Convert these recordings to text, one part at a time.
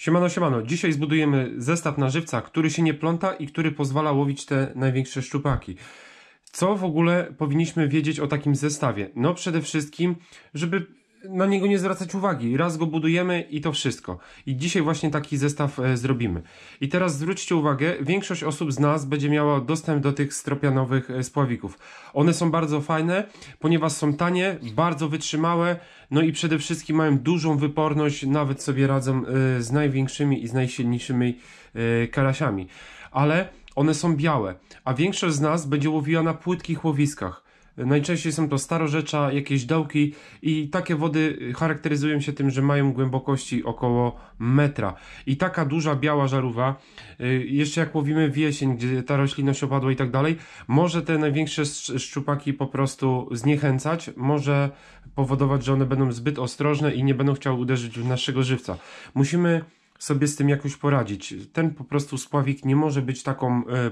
Siemano, siemano. Dzisiaj zbudujemy zestaw na żywca, który się nie pląta i który pozwala łowić te największe szczupaki. Co w ogóle powinniśmy wiedzieć o takim zestawie? No przede wszystkim, żeby na niego nie zwracać uwagi. Raz go budujemy i to wszystko. I dzisiaj właśnie taki zestaw e, zrobimy. I teraz zwróćcie uwagę, większość osób z nas będzie miała dostęp do tych stropianowych e, spławików. One są bardzo fajne, ponieważ są tanie, bardzo wytrzymałe, no i przede wszystkim mają dużą wyporność, nawet sobie radzą e, z największymi i z najsilniejszymi karasiami. Ale one są białe, a większość z nas będzie łowiła na płytkich łowiskach Najczęściej są to starorzecza, jakieś dołki i takie wody charakteryzują się tym, że mają głębokości około metra. I taka duża biała żarówa, y, jeszcze jak łowimy w jesień, gdzie ta roślinność opadła i tak dalej, może te największe szczupaki po prostu zniechęcać, może powodować, że one będą zbyt ostrożne i nie będą chciały uderzyć w naszego żywca. Musimy sobie z tym jakoś poradzić. Ten po prostu spławik nie może być taką e,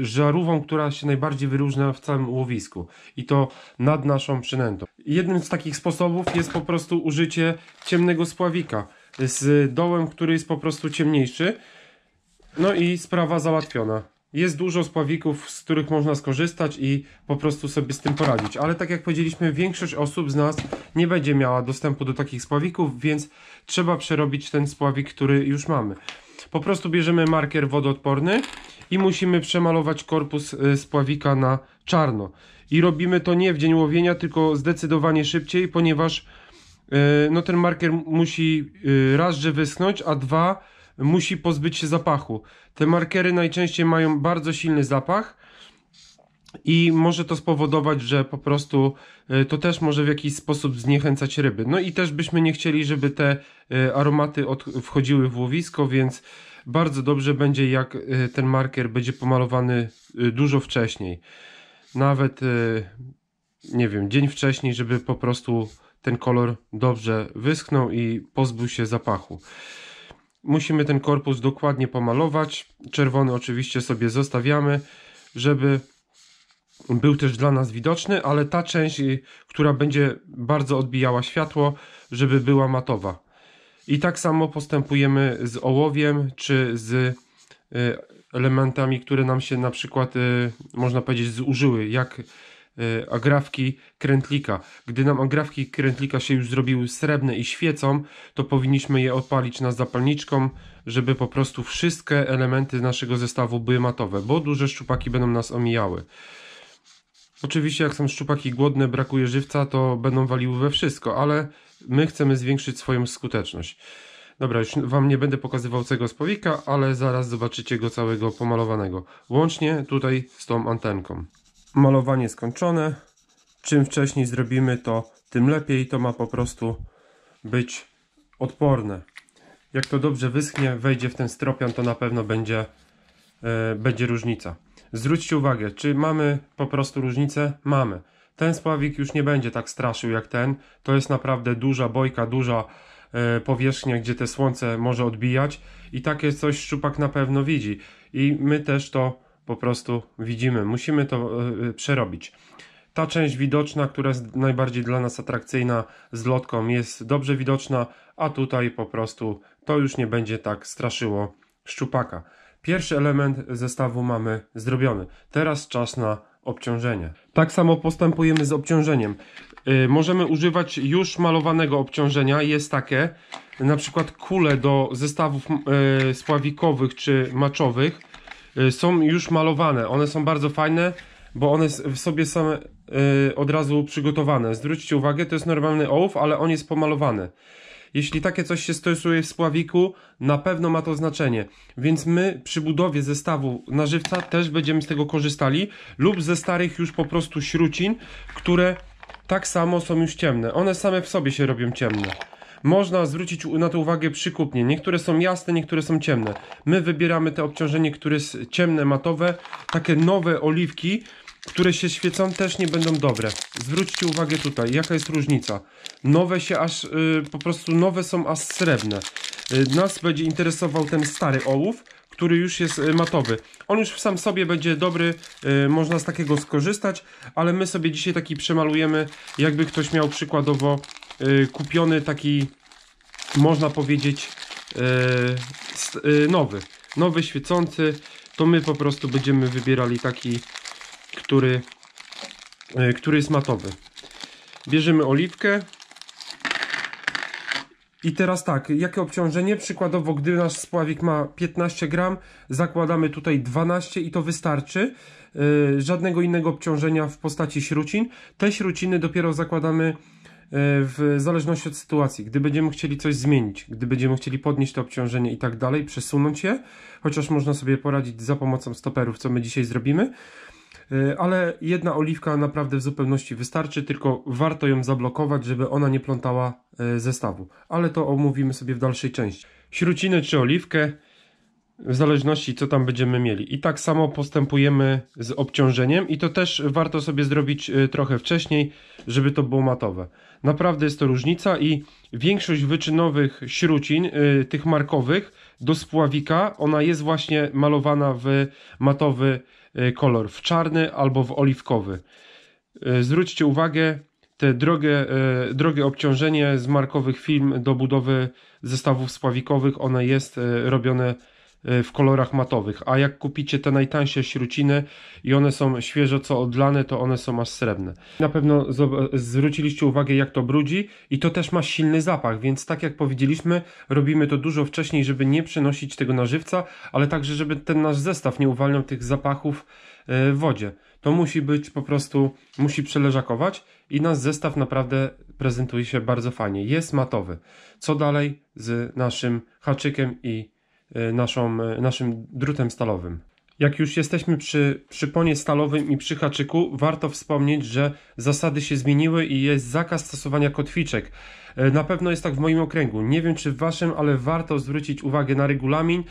żarówką, która się najbardziej wyróżnia w całym łowisku i to nad naszą przynętą. Jednym z takich sposobów jest po prostu użycie ciemnego spławika z dołem, który jest po prostu ciemniejszy. No i sprawa załatwiona jest dużo spławików, z których można skorzystać i po prostu sobie z tym poradzić. Ale tak jak powiedzieliśmy, większość osób z nas nie będzie miała dostępu do takich spławików, więc trzeba przerobić ten spławik, który już mamy. Po prostu bierzemy marker wodoodporny i musimy przemalować korpus y, spławika na czarno. I robimy to nie w dzień łowienia, tylko zdecydowanie szybciej, ponieważ y, no, ten marker musi y, raz, że wyschnąć, a dwa musi pozbyć się zapachu. Te markery najczęściej mają bardzo silny zapach i może to spowodować, że po prostu y, to też może w jakiś sposób zniechęcać ryby. No i też byśmy nie chcieli, żeby te y, aromaty wchodziły w łowisko, więc bardzo dobrze będzie, jak y, ten marker będzie pomalowany dużo wcześniej. Nawet, nie wiem, dzień wcześniej, żeby po prostu ten kolor dobrze wyschnął i pozbył się zapachu. Musimy ten korpus dokładnie pomalować. Czerwony oczywiście sobie zostawiamy, żeby był też dla nas widoczny, ale ta część, y, która będzie bardzo odbijała światło, żeby była matowa. I tak samo postępujemy z ołowiem, czy z y, elementami, które nam się na przykład, y, można powiedzieć, zużyły, jak agrafki y, krętlika. Gdy nam agrafki krętlika się już zrobiły srebrne i świecą, to powinniśmy je odpalić na zapalniczką, żeby po prostu wszystkie elementy naszego zestawu były matowe, bo duże szczupaki będą nas omijały. Oczywiście jak są szczupaki głodne, brakuje żywca, to będą waliły we wszystko, ale my chcemy zwiększyć swoją skuteczność. Dobra, już Wam nie będę pokazywał tego spowika, ale zaraz zobaczycie go całego pomalowanego. Łącznie tutaj z tą antenką malowanie skończone. Czym wcześniej zrobimy to, tym lepiej. To ma po prostu być odporne. Jak to dobrze wyschnie, wejdzie w ten stropian, to na pewno będzie, yy, będzie różnica. Zwróćcie uwagę, czy mamy po prostu różnicę? Mamy. Ten spławik już nie będzie tak straszył jak ten. To jest naprawdę duża bojka, duża yy, powierzchnia, gdzie te słońce może odbijać i takie coś szczupak na pewno widzi. I my też to po prostu widzimy. Musimy to e, e, przerobić. Ta część widoczna, która jest najbardziej dla nas atrakcyjna z lotką jest dobrze widoczna, a tutaj po prostu to już nie będzie tak straszyło szczupaka. Pierwszy element zestawu mamy zrobiony. Teraz czas na obciążenie. Tak samo postępujemy z obciążeniem. Yy, możemy używać już malowanego obciążenia. Jest takie, na przykład kule do zestawów yy, spławikowych czy maczowych. Y, są już malowane. One są bardzo fajne, bo one w sobie same y, od razu przygotowane. Zwróćcie uwagę, to jest normalny ołów, ale on jest pomalowany. Jeśli takie coś się stosuje w spławiku, na pewno ma to znaczenie. Więc my przy budowie zestawu nażywca też będziemy z tego korzystali lub ze starych już po prostu śrucin, które tak samo są już ciemne. One same w sobie się robią ciemne. Można zwrócić na to uwagę przy kupnie. Niektóre są jasne, niektóre są ciemne. My wybieramy te obciążenie, które jest ciemne, matowe. Takie nowe oliwki, które się świecą, też nie będą dobre. Zwróćcie uwagę tutaj, jaka jest różnica. Nowe się aż, y, po prostu nowe są aż srebrne. Y, nas będzie interesował ten stary ołów, który już jest y, matowy. On już w sam sobie będzie dobry, można z takiego skorzystać, ale my sobie dzisiaj taki przemalujemy, jakby ktoś miał przykładowo Y, kupiony taki, można powiedzieć, y, y, nowy. Nowy, świecący. To my po prostu będziemy wybierali taki, który, który jest matowy. Bierzemy oliwkę. I teraz tak, jakie obciążenie? Przykładowo, gdy nasz spławik ma 15 gram, zakładamy tutaj 12 i to wystarczy. Żadnego innego obciążenia w postaci śrucin. Te śruciny dopiero zakładamy E, w zależności od sytuacji. Gdy będziemy chcieli coś zmienić, gdy będziemy chcieli podnieść to obciążenie i tak dalej, przesunąć je, chociaż można sobie poradzić za pomocą stoperów, co my dzisiaj zrobimy, e, ale jedna oliwka naprawdę w zupełności wystarczy, tylko warto ją zablokować, żeby ona nie plątała e, zestawu. Ale to omówimy sobie w dalszej części. Śruciny czy oliwkę w zależności co tam będziemy mieli. I tak samo postępujemy z obciążeniem i to też warto sobie zrobić y, trochę wcześniej, żeby to było matowe. Naprawdę jest to różnica i większość wyczynowych śrucin, y, tych markowych, do spławika, ona jest właśnie malowana w matowy y, kolor, w czarny albo w oliwkowy. Zwróćcie uwagę, te drogie, drogie obciążenie z markowych film do budowy zestawów spławikowych, one jest robione E, w kolorach matowych, a jak kupicie te najtańsze śruciny i one są świeżo co odlane, to one są aż srebrne. Na pewno zwróciliście uwagę jak to brudzi i to też ma silny zapach, więc tak jak powiedzieliśmy, robimy to dużo wcześniej, żeby nie przenosić tego na żywca, ale także żeby ten nasz zestaw nie uwalniał tych zapachów e, w wodzie. To musi być po prostu, musi przeleżakować i nasz zestaw naprawdę prezentuje się bardzo fajnie. Jest matowy. Co dalej z naszym haczykiem i Y, naszą, y, naszym drutem stalowym. Jak już jesteśmy przy przyponie stalowym i przy haczyku, warto wspomnieć, że zasady się zmieniły i jest zakaz stosowania kotwiczek. Y, na pewno jest tak w moim okręgu. Nie wiem czy w waszym, ale warto zwrócić uwagę na regulamin,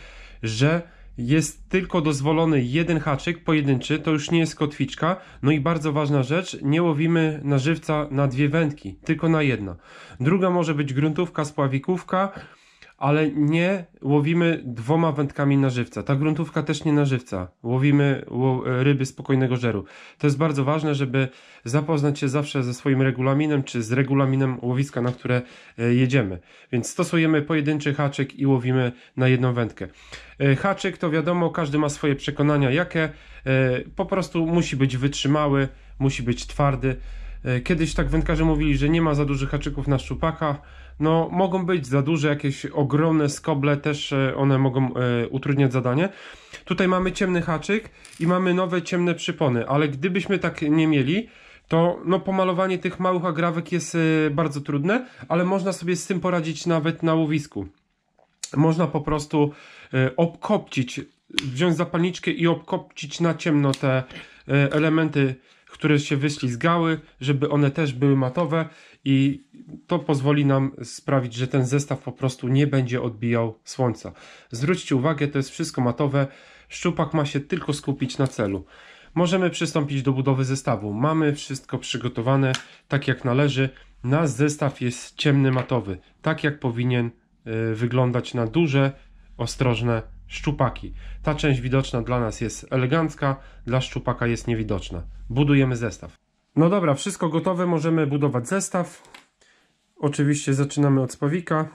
że jest tylko dozwolony jeden haczyk pojedynczy, to już nie jest kotwiczka. No i bardzo ważna rzecz, nie łowimy na żywca na dwie wędki, tylko na jedna. Druga może być gruntówka, spławikówka, ale nie łowimy dwoma wędkami na żywca. Ta gruntówka też nie na żywca. Łowimy e, ryby spokojnego żeru. To jest bardzo ważne, żeby zapoznać się zawsze ze swoim regulaminem, czy z regulaminem łowiska, na które e, jedziemy. Więc stosujemy pojedynczy haczyk i łowimy na jedną wędkę. E, haczyk to wiadomo, każdy ma swoje przekonania, jakie. Po prostu musi być wytrzymały, musi być twardy. Kiedyś tak wędkarze mówili, że nie ma za dużych haczyków na szczupaka, no mogą być za duże, jakieś ogromne skoble też e, one mogą e, utrudniać zadanie. Tutaj mamy ciemny haczyk i mamy nowe ciemne przypony, ale gdybyśmy tak nie mieli, to no, pomalowanie tych małych agrawek jest y, bardzo trudne, ale można sobie z tym poradzić nawet na łowisku. Można po prostu y, obkopcić, wziąć zapalniczkę i obkopcić na ciemno te y, elementy które się wyślizgały, żeby one też były matowe i to pozwoli nam sprawić, że ten zestaw po prostu nie będzie odbijał słońca. Zwróćcie uwagę, to jest wszystko matowe, szczupak ma się tylko skupić na celu. Możemy przystąpić do budowy zestawu. Mamy wszystko przygotowane tak jak należy. Nasz zestaw jest ciemny matowy, tak jak powinien e, wyglądać na duże, ostrożne szczupaki. Ta część widoczna dla nas jest elegancka, dla szczupaka jest niewidoczna. Budujemy zestaw. No dobra, wszystko gotowe, możemy budować zestaw. Oczywiście zaczynamy od spawika,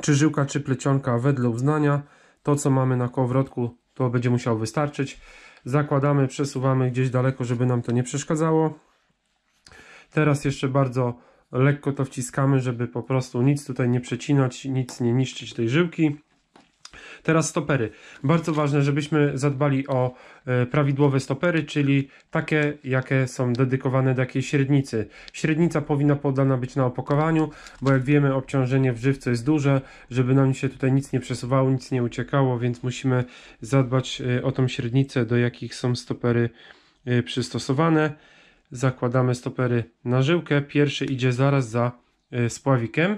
czy żyłka, czy plecionka wedle uznania. To, co mamy na kołowrotku, to będzie musiało wystarczyć. Zakładamy, przesuwamy gdzieś daleko, żeby nam to nie przeszkadzało. Teraz jeszcze bardzo lekko to wciskamy, żeby po prostu nic tutaj nie przecinać, nic nie niszczyć tej żyłki. Teraz stopery. Bardzo ważne, żebyśmy zadbali o e, prawidłowe stopery, czyli takie, jakie są dedykowane do jakiejś średnicy. Średnica powinna podana być na opakowaniu, bo jak wiemy obciążenie w żywcu jest duże, żeby nam się tutaj nic nie przesuwało, nic nie uciekało, więc musimy zadbać e, o tą średnicę, do jakich są stopery e, przystosowane. Zakładamy stopery na żyłkę. Pierwszy idzie zaraz za spławikiem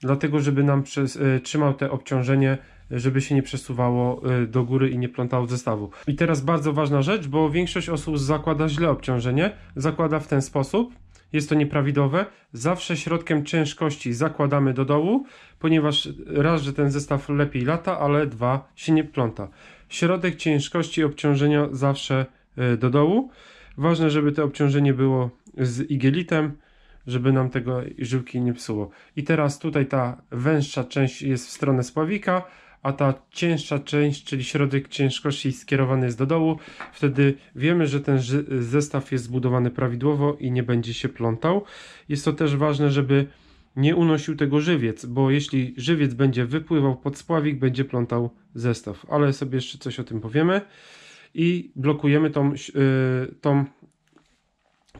dlatego żeby nam przez, trzymał te obciążenie żeby się nie przesuwało y, do góry i nie plątało zestawu. I teraz bardzo ważna rzecz, bo większość osób zakłada źle obciążenie, zakłada w ten sposób, jest to nieprawidłowe. Zawsze środkiem ciężkości zakładamy do dołu, ponieważ raz, że ten zestaw lepiej lata, ale dwa, się nie pląta. Środek ciężkości obciążenia zawsze y, do dołu. Ważne, żeby to obciążenie było z igielitem, żeby nam tego żyłki nie psuło. I teraz tutaj ta węższa część jest w stronę spławika, a ta cięższa część, czyli środek ciężkości skierowany jest do dołu, wtedy wiemy, że ten zestaw jest zbudowany prawidłowo i nie będzie się plątał. Jest to też ważne, żeby nie unosił tego żywiec, bo jeśli żywiec będzie wypływał pod spławik, będzie plątał zestaw, ale sobie jeszcze coś o tym powiemy. I blokujemy tą, y, tą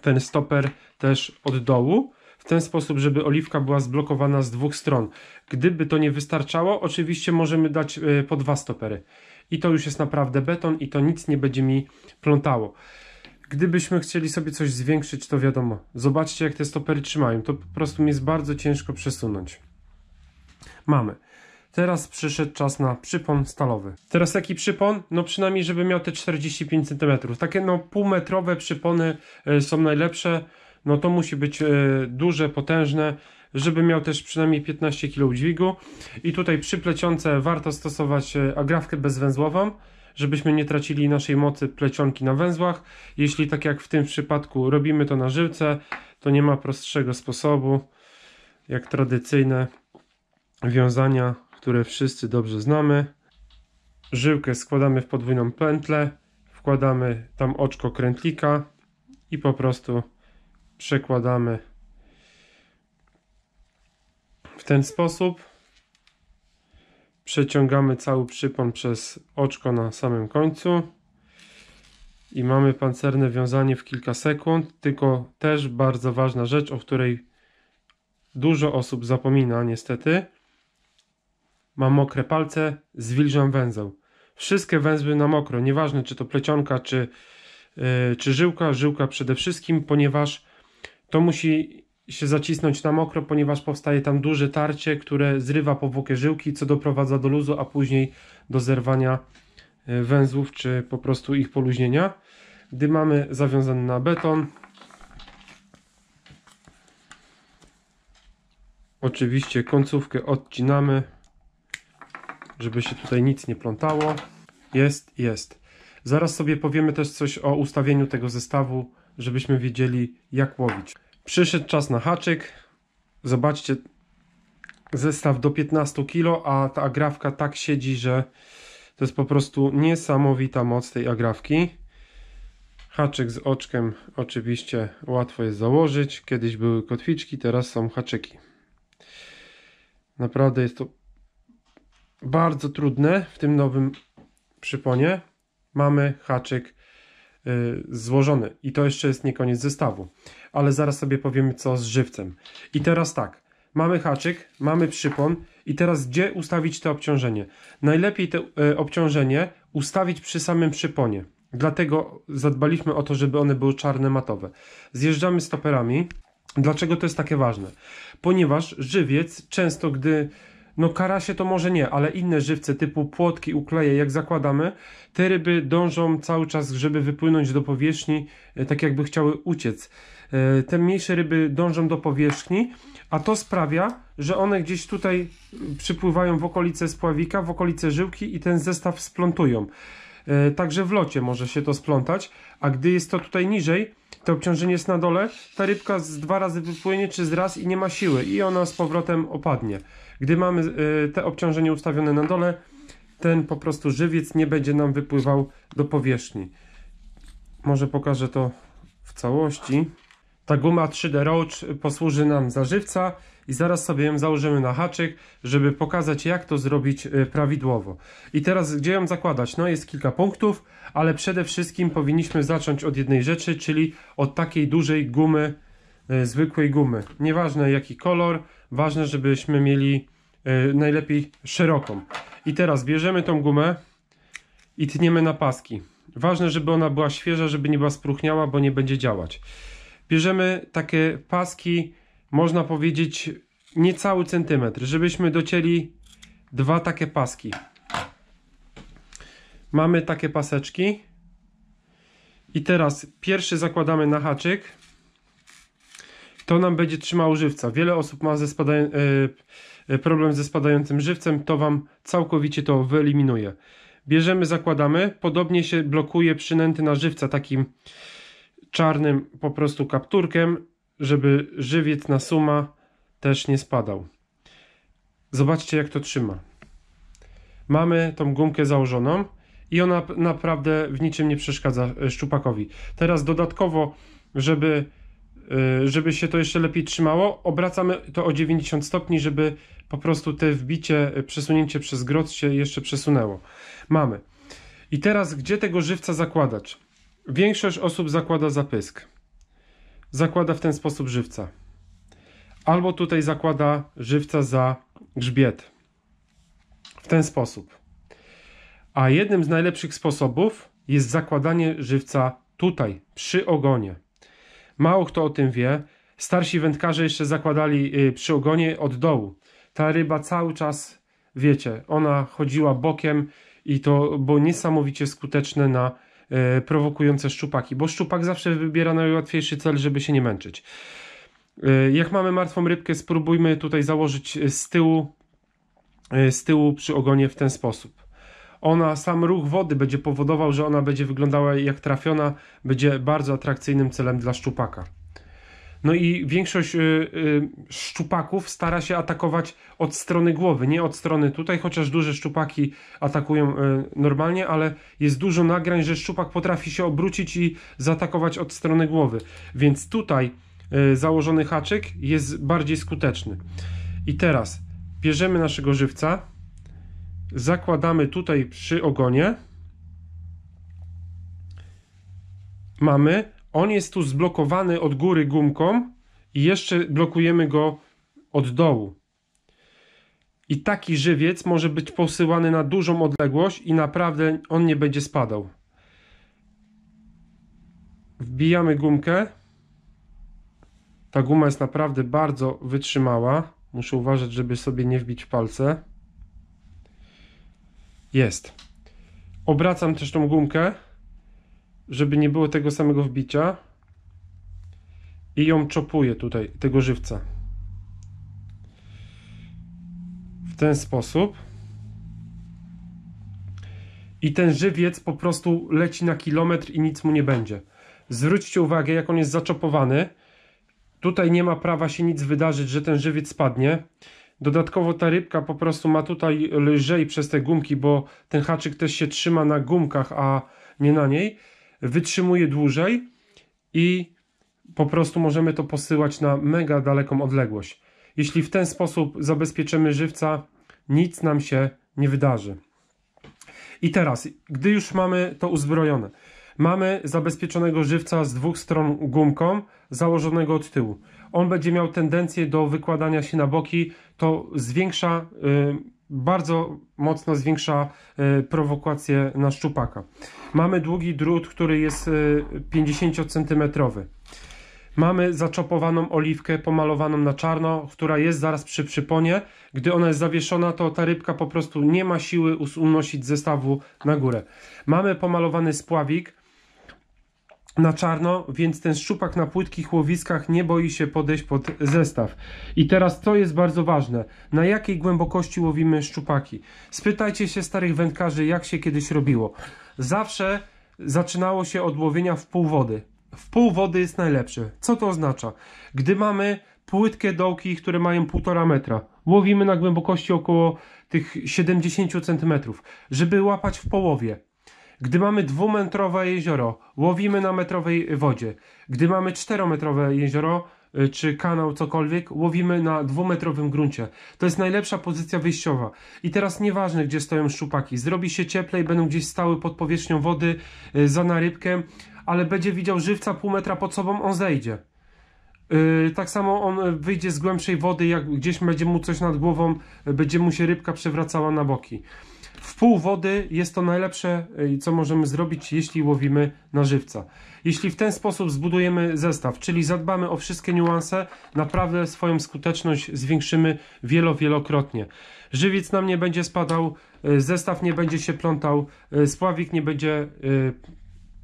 ten stoper też od dołu w ten sposób, żeby oliwka była zblokowana z dwóch stron. Gdyby to nie wystarczało, oczywiście możemy dać e, po dwa stopery. I to już jest naprawdę beton i to nic nie będzie mi plątało. Gdybyśmy chcieli sobie coś zwiększyć, to wiadomo. Zobaczcie, jak te stopery trzymają. To po prostu mi jest bardzo ciężko przesunąć. Mamy. Teraz przyszedł czas na przypon stalowy. Teraz jaki przypon? No przynajmniej, żeby miał te 45 cm. Takie no półmetrowe przypony e, są najlepsze no to musi być e, duże, potężne, żeby miał też przynajmniej 15 kg dźwigu. I tutaj przy plecionce warto stosować e, agrafkę bezwęzłową, żebyśmy nie tracili naszej mocy plecionki na węzłach. Jeśli tak jak w tym przypadku robimy to na żyłce, to nie ma prostszego sposobu, jak tradycyjne wiązania, które wszyscy dobrze znamy. Żyłkę składamy w podwójną pętlę, wkładamy tam oczko krętlika i po prostu przekładamy w ten sposób. Przeciągamy cały przypon przez oczko na samym końcu i mamy pancerne wiązanie w kilka sekund, tylko też bardzo ważna rzecz, o której dużo osób zapomina niestety. Mam mokre palce, zwilżam węzeł. Wszystkie węzły na mokro, nieważne czy to plecionka, czy, yy, czy żyłka, żyłka przede wszystkim, ponieważ to musi się zacisnąć na mokro, ponieważ powstaje tam duże tarcie, które zrywa powłokę żyłki, co doprowadza do luzu, a później do zerwania e, węzłów, czy po prostu ich poluźnienia. Gdy mamy zawiązany na beton, oczywiście końcówkę odcinamy, żeby się tutaj nic nie plątało. Jest, jest. Zaraz sobie powiemy też coś o ustawieniu tego zestawu, żebyśmy wiedzieli jak łowić. Przyszedł czas na haczyk. Zobaczcie, zestaw do 15 kg, a ta agrawka tak siedzi, że to jest po prostu niesamowita moc tej agrawki. Haczyk z oczkiem oczywiście łatwo jest założyć. Kiedyś były kotwiczki, teraz są haczyki. Naprawdę jest to bardzo trudne w tym nowym przyponie. Mamy haczyk Y, złożony. I to jeszcze jest nie koniec zestawu. Ale zaraz sobie powiemy co z żywcem. I teraz tak, mamy haczyk, mamy przypon i teraz gdzie ustawić to obciążenie? Najlepiej to y, obciążenie ustawić przy samym przyponie. Dlatego zadbaliśmy o to, żeby one były czarne matowe. Zjeżdżamy stoperami. Dlaczego to jest takie ważne? Ponieważ żywiec często, gdy no karasie to może nie, ale inne żywce typu płotki, ukleje, jak zakładamy, te ryby dążą cały czas, żeby wypłynąć do powierzchni, e, tak jakby chciały uciec. E, te mniejsze ryby dążą do powierzchni, a to sprawia, że one gdzieś tutaj przypływają w okolice spławika, w okolice żyłki i ten zestaw splątują. E, także w locie może się to splątać, a gdy jest to tutaj niżej, to obciążenie jest na dole, ta rybka z dwa razy wypłynie czy z raz i nie ma siły i ona z powrotem opadnie. Gdy mamy e, te obciążenie ustawione na dole, ten po prostu żywiec nie będzie nam wypływał do powierzchni. Może pokażę to w całości. Ta guma 3D Roach posłuży nam za żywca i zaraz sobie ją założymy na haczyk, żeby pokazać jak to zrobić e, prawidłowo. I teraz gdzie ją zakładać? No jest kilka punktów, ale przede wszystkim powinniśmy zacząć od jednej rzeczy, czyli od takiej dużej gumy, e, zwykłej gumy. Nieważne jaki kolor, ważne żebyśmy mieli E, najlepiej szeroką. I teraz bierzemy tą gumę i tniemy na paski. Ważne, żeby ona była świeża, żeby nie była spruchniała, bo nie będzie działać. Bierzemy takie paski, można powiedzieć niecały centymetr, żebyśmy docięli dwa takie paski. Mamy takie paseczki. I teraz pierwszy zakładamy na haczyk. To nam będzie trzymało żywca. Wiele osób ma ze spadają, yy, e, E, problem ze spadającym żywcem, to Wam całkowicie to wyeliminuje. Bierzemy, zakładamy, podobnie się blokuje przynęty na żywca takim czarnym po prostu kapturkiem, żeby żywiec na suma też nie spadał. Zobaczcie jak to trzyma. Mamy tą gumkę założoną i ona naprawdę w niczym nie przeszkadza e, szczupakowi. Teraz dodatkowo, żeby Y, żeby się to jeszcze lepiej trzymało, obracamy to o 90 stopni, żeby po prostu te wbicie, y, przesunięcie przez grot się jeszcze przesunęło. Mamy. I teraz, gdzie tego żywca zakładać? Większość osób zakłada zapysk. Zakłada w ten sposób żywca. Albo tutaj zakłada żywca za grzbiet. W ten sposób. A jednym z najlepszych sposobów jest zakładanie żywca tutaj, przy ogonie. Mało kto o tym wie. Starsi wędkarze jeszcze zakładali y, przy ogonie od dołu. Ta ryba cały czas, wiecie, ona chodziła bokiem i to było niesamowicie skuteczne na y, prowokujące szczupaki, bo szczupak zawsze wybiera najłatwiejszy cel, żeby się nie męczyć. Y, jak mamy martwą rybkę, spróbujmy tutaj założyć z tyłu, z tyłu przy ogonie w ten sposób ona, sam ruch wody będzie powodował, że ona będzie wyglądała jak trafiona, będzie bardzo atrakcyjnym celem dla szczupaka. No i większość y, y, szczupaków stara się atakować od strony głowy, nie od strony tutaj, chociaż duże szczupaki atakują y, normalnie, ale jest dużo nagrań, że szczupak potrafi się obrócić i zaatakować od strony głowy. Więc tutaj założony haczyk jest bardziej skuteczny. I teraz bierzemy naszego żywca, zakładamy tutaj przy ogonie, mamy, on jest tu zblokowany od góry gumką i jeszcze blokujemy go od dołu. I taki żywiec może być posyłany na dużą odległość i naprawdę on nie będzie spadał. Wbijamy gumkę. Ta guma jest naprawdę bardzo wytrzymała. Muszę uważać, żeby sobie nie wbić palce. Jest. Obracam też tą gumkę, żeby nie było tego samego wbicia. I ją czopuję tutaj, tego żywca. W ten sposób. I ten żywiec po prostu leci na kilometr i nic mu nie będzie. Zwróćcie uwagę, jak on jest zaczopowany. Tutaj nie ma prawa się nic wydarzyć, że ten żywiec spadnie. Dodatkowo ta rybka po prostu ma tutaj lżej przez te gumki, bo ten haczyk też się trzyma na gumkach, a nie na niej. Wytrzymuje dłużej i po prostu możemy to posyłać na mega daleką odległość. Jeśli w ten sposób zabezpieczymy żywca, nic nam się nie wydarzy. I teraz, gdy już mamy to uzbrojone, mamy zabezpieczonego żywca z dwóch stron gumką, założonego od tyłu on będzie miał tendencję do wykładania się na boki, to zwiększa, y, bardzo mocno zwiększa y, prowokację na szczupaka. Mamy długi drut, który jest 50 y, cm. Mamy zaczopowaną oliwkę pomalowaną na czarno, która jest zaraz przy przyponie. Gdy ona jest zawieszona, to ta rybka po prostu nie ma siły unosić zestawu na górę. Mamy pomalowany spławik, na czarno, więc ten szczupak na płytkich łowiskach nie boi się podejść pod zestaw. I teraz to jest bardzo ważne. Na jakiej głębokości łowimy szczupaki? Spytajcie się starych wędkarzy, jak się kiedyś robiło. Zawsze zaczynało się od łowienia w pół wody. W pół wody jest najlepsze. Co to oznacza? Gdy mamy płytkie dołki, które mają 1,5 metra, łowimy na głębokości około tych 70 cm, żeby łapać w połowie. Gdy mamy dwumetrowe jezioro, łowimy na metrowej wodzie. Gdy mamy czterometrowe jezioro, y, czy kanał, cokolwiek, łowimy na dwumetrowym gruncie. To jest najlepsza pozycja wyjściowa. I teraz nieważne, gdzie stoją szczupaki. Zrobi się cieplej, będą gdzieś stały pod powierzchnią wody, y, za narybkę, ale będzie widział żywca pół metra pod sobą, on zejdzie. Y, tak samo on wyjdzie z głębszej wody, jak gdzieś będzie mu coś nad głową, będzie mu się rybka przewracała na boki pół wody jest to najlepsze, e, co możemy zrobić, jeśli łowimy na żywca. Jeśli w ten sposób zbudujemy zestaw, czyli zadbamy o wszystkie niuanse, naprawdę swoją skuteczność zwiększymy wielo, wielokrotnie. Żywiec nam nie będzie spadał, e, zestaw nie będzie się plątał, e, spławik nie będzie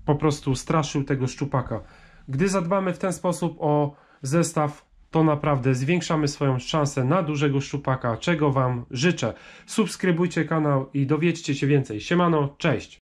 po prostu straszył tego szczupaka. Gdy zadbamy w ten sposób o zestaw, to naprawdę zwiększamy swoją szansę na dużego szczupaka, czego Wam życzę. Subskrybujcie kanał i dowiedzcie się więcej. Siemano, cześć!